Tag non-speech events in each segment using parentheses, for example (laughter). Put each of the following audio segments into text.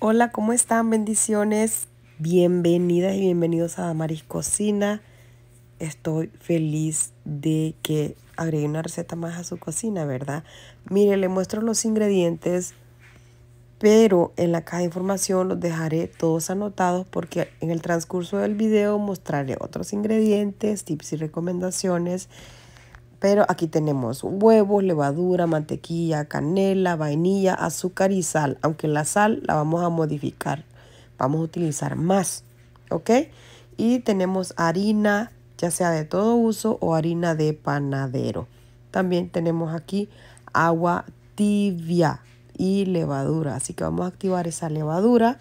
Hola, ¿cómo están? Bendiciones. Bienvenidas y bienvenidos a Damaris Cocina. Estoy feliz de que agregué una receta más a su cocina, ¿verdad? Mire, le muestro los ingredientes, pero en la caja de información los dejaré todos anotados porque en el transcurso del video mostraré otros ingredientes, tips y recomendaciones pero aquí tenemos huevos, levadura, mantequilla, canela, vainilla, azúcar y sal. Aunque la sal la vamos a modificar. Vamos a utilizar más. ¿Ok? Y tenemos harina, ya sea de todo uso o harina de panadero. También tenemos aquí agua tibia y levadura. Así que vamos a activar esa levadura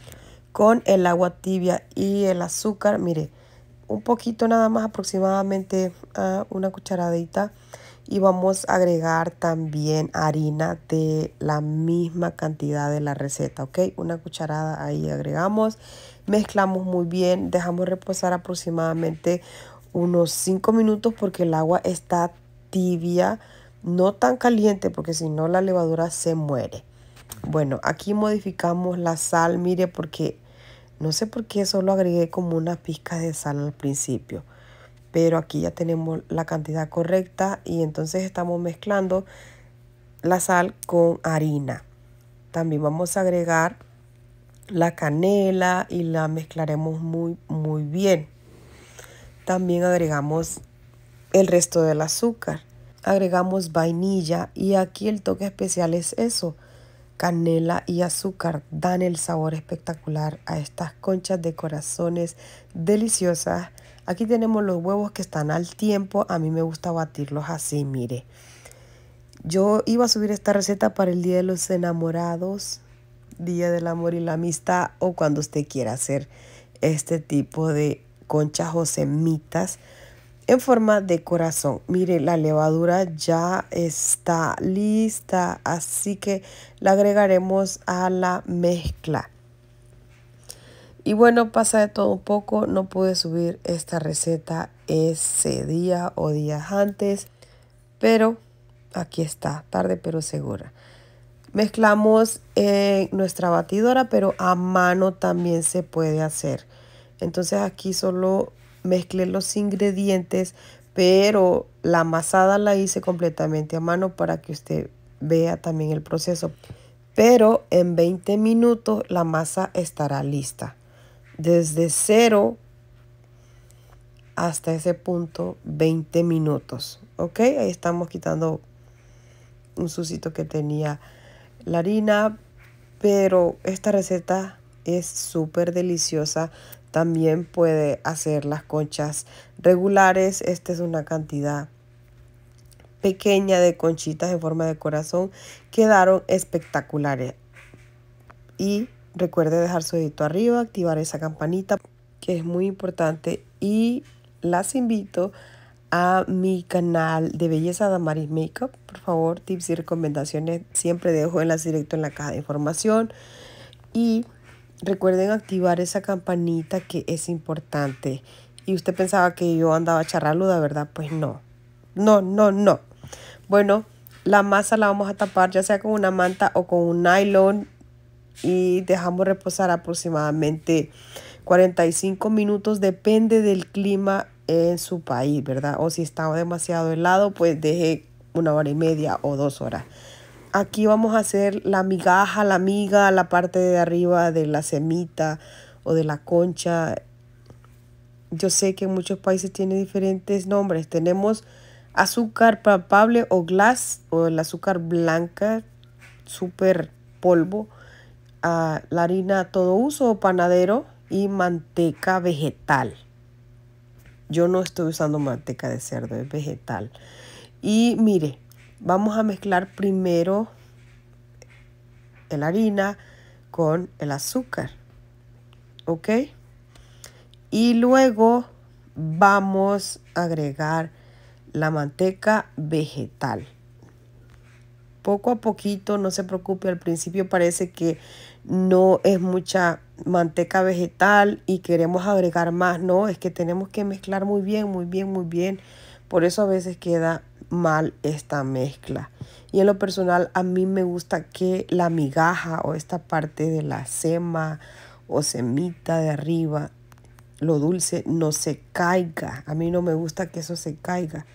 con el agua tibia y el azúcar. Mire, un poquito nada más, aproximadamente a una cucharadita. Y vamos a agregar también harina de la misma cantidad de la receta, ¿ok? Una cucharada ahí agregamos, mezclamos muy bien, dejamos reposar aproximadamente unos 5 minutos porque el agua está tibia, no tan caliente porque si no la levadura se muere. Bueno, aquí modificamos la sal, mire, porque no sé por qué solo agregué como una pizca de sal al principio, pero aquí ya tenemos la cantidad correcta y entonces estamos mezclando la sal con harina. También vamos a agregar la canela y la mezclaremos muy muy bien. También agregamos el resto del azúcar. Agregamos vainilla y aquí el toque especial es eso, canela y azúcar dan el sabor espectacular a estas conchas de corazones deliciosas. Aquí tenemos los huevos que están al tiempo. A mí me gusta batirlos así, mire. Yo iba a subir esta receta para el Día de los Enamorados, Día del Amor y la Amistad o cuando usted quiera hacer este tipo de conchas o semitas en forma de corazón. Mire, la levadura ya está lista, así que la agregaremos a la mezcla. Y bueno, pasa de todo un poco, no pude subir esta receta ese día o días antes, pero aquí está, tarde pero segura. Mezclamos en nuestra batidora, pero a mano también se puede hacer. Entonces aquí solo mezclé los ingredientes, pero la amasada la hice completamente a mano para que usted vea también el proceso. Pero en 20 minutos la masa estará lista. Desde cero hasta ese punto 20 minutos. ¿Ok? Ahí estamos quitando un sucito que tenía la harina. Pero esta receta es súper deliciosa. También puede hacer las conchas regulares. Esta es una cantidad pequeña de conchitas en forma de corazón. Quedaron espectaculares. Y recuerde dejar su dedito arriba, activar esa campanita que es muy importante. Y las invito a mi canal de belleza Damaris Makeup. Por favor, tips y recomendaciones siempre dejo las directo en la caja de información. Y Recuerden activar esa campanita que es importante. Y usted pensaba que yo andaba charraluda, ¿verdad? Pues no. No, no, no. Bueno, la masa la vamos a tapar ya sea con una manta o con un nylon y dejamos reposar aproximadamente 45 minutos, depende del clima en su país, ¿verdad? O si está demasiado helado, pues deje una hora y media o dos horas. Aquí vamos a hacer la migaja, la miga, la parte de arriba de la semita o de la concha. Yo sé que en muchos países tiene diferentes nombres. Tenemos azúcar palpable o glass o el azúcar blanca, súper polvo. Ah, la harina todo uso o panadero y manteca vegetal. Yo no estoy usando manteca de cerdo, es vegetal. Y mire, Vamos a mezclar primero la harina con el azúcar. ¿Ok? Y luego vamos a agregar la manteca vegetal. Poco a poquito, no se preocupe, al principio parece que no es mucha manteca vegetal y queremos agregar más. No, es que tenemos que mezclar muy bien, muy bien, muy bien. Por eso a veces queda mal esta mezcla. Y en lo personal a mí me gusta que la migaja o esta parte de la sema o semita de arriba, lo dulce, no se caiga. A mí no me gusta que eso se caiga.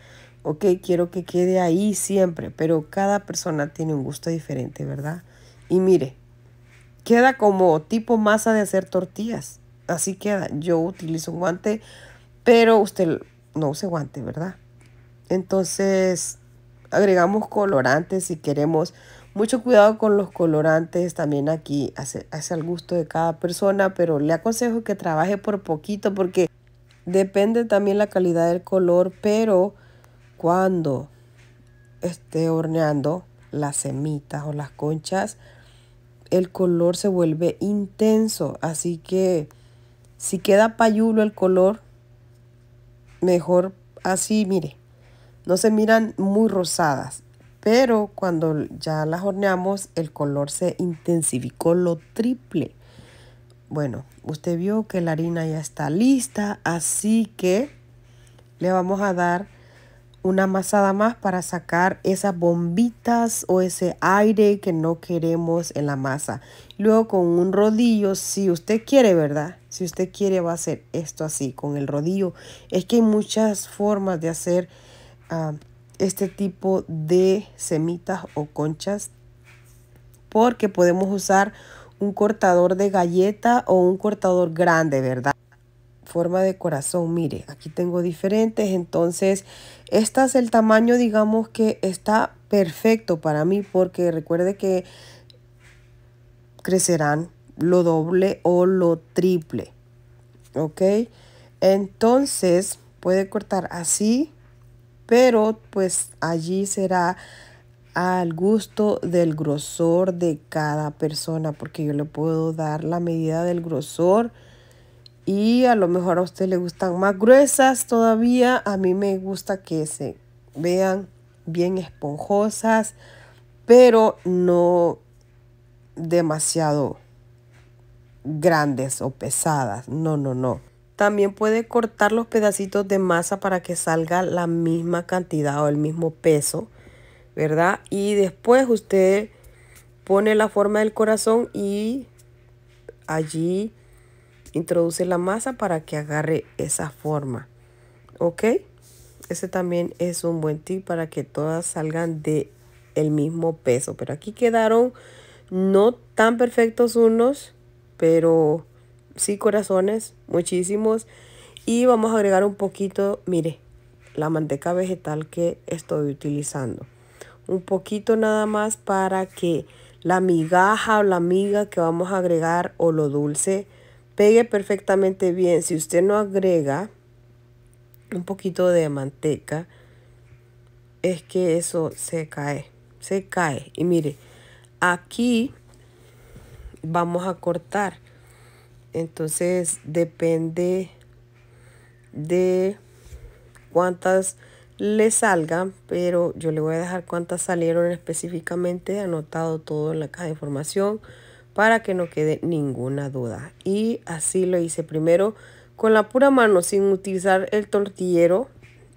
Ok, quiero que quede ahí siempre, pero cada persona tiene un gusto diferente, ¿verdad? Y mire, queda como tipo masa de hacer tortillas. Así queda. Yo utilizo un guante, pero usted no use guante, ¿verdad? Entonces, agregamos colorantes si queremos. Mucho cuidado con los colorantes también aquí, hace, al gusto de cada persona, pero le aconsejo que trabaje por poquito porque depende también la calidad del color, pero cuando esté horneando las semitas o las conchas, el color se vuelve intenso, así que si queda payulo el color, mejor así, mire, no se miran muy rosadas, pero cuando ya las horneamos el color se intensificó lo triple. Bueno, usted vio que la harina ya está lista, así que le vamos a dar una masada más para sacar esas bombitas o ese aire que no queremos en la masa. Luego con un rodillo, si usted quiere, ¿verdad? Si usted quiere va a hacer esto así, con el rodillo. Es que hay muchas formas de hacer Ah, este tipo de semitas o conchas porque podemos usar un cortador de galleta o un cortador grande, ¿verdad? Forma de corazón, mire, aquí tengo diferentes, entonces esta es el tamaño, digamos que está perfecto para mí porque recuerde que crecerán lo doble o lo triple, ¿ok? Entonces puede cortar así pero pues allí será al gusto del grosor de cada persona, porque yo le puedo dar la medida del grosor y a lo mejor a usted le gustan más gruesas todavía, a mí me gusta que se vean bien esponjosas, pero no demasiado grandes o pesadas, no, no, no. También puede cortar los pedacitos de masa para que salga la misma cantidad o el mismo peso, ¿verdad? Y después usted pone la forma del corazón y allí introduce la masa para que agarre esa forma, ¿ok? Ese también es un buen tip para que todas salgan de el mismo peso. Pero aquí quedaron no tan perfectos unos, pero sí corazones, muchísimos. Y vamos a agregar un poquito, mire, la manteca vegetal que estoy utilizando. Un poquito nada más para que la migaja o la miga que vamos a agregar o lo dulce pegue perfectamente bien. Si usted no agrega un poquito de manteca, es que eso se cae, se cae. Y mire, aquí vamos a cortar. Entonces depende de cuántas le salgan, pero yo le voy a dejar cuántas salieron específicamente, anotado todo en la caja de información para que no quede ninguna duda. Y así lo hice primero con la pura mano, sin utilizar el tortillero,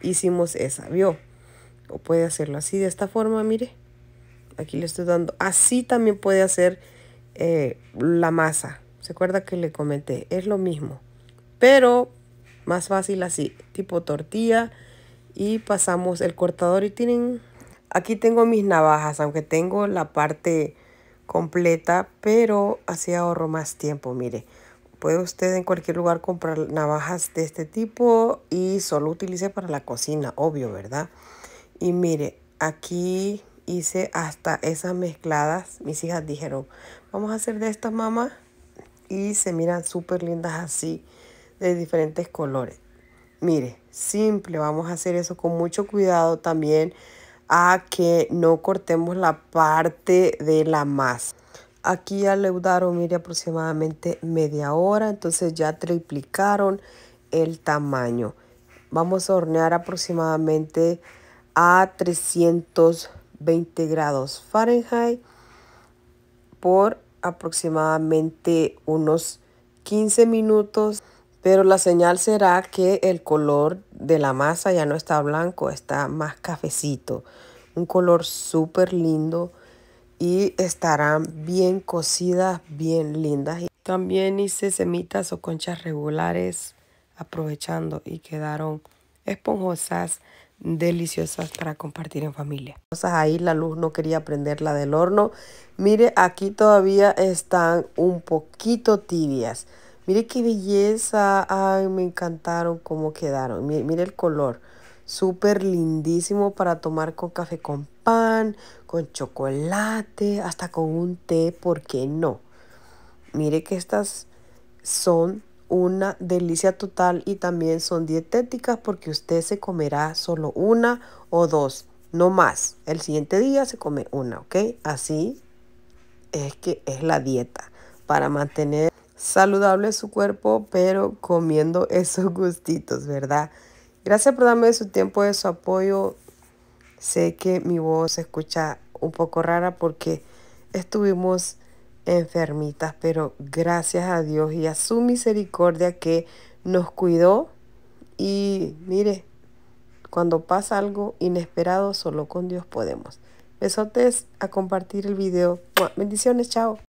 hicimos esa, ¿vio? O puede hacerlo así, de esta forma, mire. Aquí le estoy dando. Así también puede hacer eh, la masa. ¿Se acuerda que le comenté? Es lo mismo, pero más fácil así, tipo tortilla. Y pasamos el cortador y tienen... Aquí tengo mis navajas, aunque tengo la parte completa, pero así ahorro más tiempo, mire. Puede usted en cualquier lugar comprar navajas de este tipo y solo utilice para la cocina, obvio, ¿verdad? Y mire, aquí hice hasta esas mezcladas. Mis hijas dijeron, vamos a hacer de esta mamá y se miran súper lindas así de diferentes colores. Mire, simple, vamos a hacer eso con mucho cuidado también a que no cortemos la parte de la masa. Aquí ya leudaron, mire, aproximadamente media hora, entonces ya triplicaron el tamaño. Vamos a hornear aproximadamente a 320 grados Fahrenheit por aproximadamente unos 15 minutos, pero la señal será que el color de la masa ya no está blanco, está más cafecito. Un color súper lindo y estarán bien cocidas, bien lindas. También hice semitas o conchas regulares aprovechando y quedaron esponjosas deliciosas para compartir en familia. ahí la luz no quería prenderla del horno. Mire, aquí todavía están un poquito tibias. Mire qué belleza. Ay, me encantaron cómo quedaron. Mire, mire el color. Súper lindísimo para tomar con café con pan, con chocolate, hasta con un té, ¿por qué no? Mire que estas son una delicia total y también son dietéticas porque usted se comerá solo una o dos, no más. El siguiente día se come una, ¿ok? Así es que es la dieta para mantener saludable su cuerpo, pero comiendo (laughs) esos gustitos, ¿verdad? Gracias por darme su tiempo, de su apoyo. Sé que mi voz se escucha un poco rara porque estuvimos enfermitas, pero gracias a Dios y a su misericordia que nos cuidó y mire, cuando pasa algo inesperado, solo con Dios podemos. Besotes a compartir el video. Bendiciones, chao.